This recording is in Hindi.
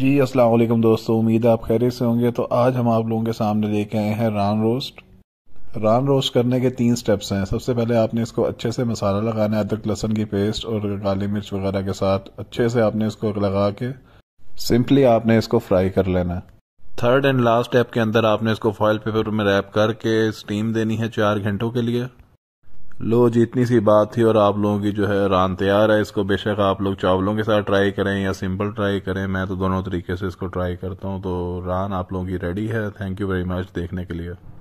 जी अस्सलाम वालेकुम दोस्तों उम्मीद है आप खैरियत से होंगे तो आज हम आप लोगों के सामने लेके आए हैं रान रोस्ट रान रोस्ट करने के तीन स्टेप्स हैं सबसे पहले आपने इसको अच्छे से मसाला लगाना है अदरक लहसन की पेस्ट और काली मिर्च वगैरह के साथ अच्छे से आपने इसको लगा के सिंपली आपने इसको फ्राई कर लेना है थर्ड एंड लास्ट स्टेप के अंदर आपने इसको फॉइल पेपर में रैप करके स्टीम देनी है चार घंटों के लिए लो जी इतनी सी बात थी और आप लोगों की जो है रान तैयार है इसको बेशक आप लोग चावलों के साथ ट्राई करें या सिंपल ट्राई करें मैं तो दोनों तरीके से इसको ट्राई करता हूँ तो रान आप लोगों की रेडी है थैंक यू वेरी मच देखने के लिए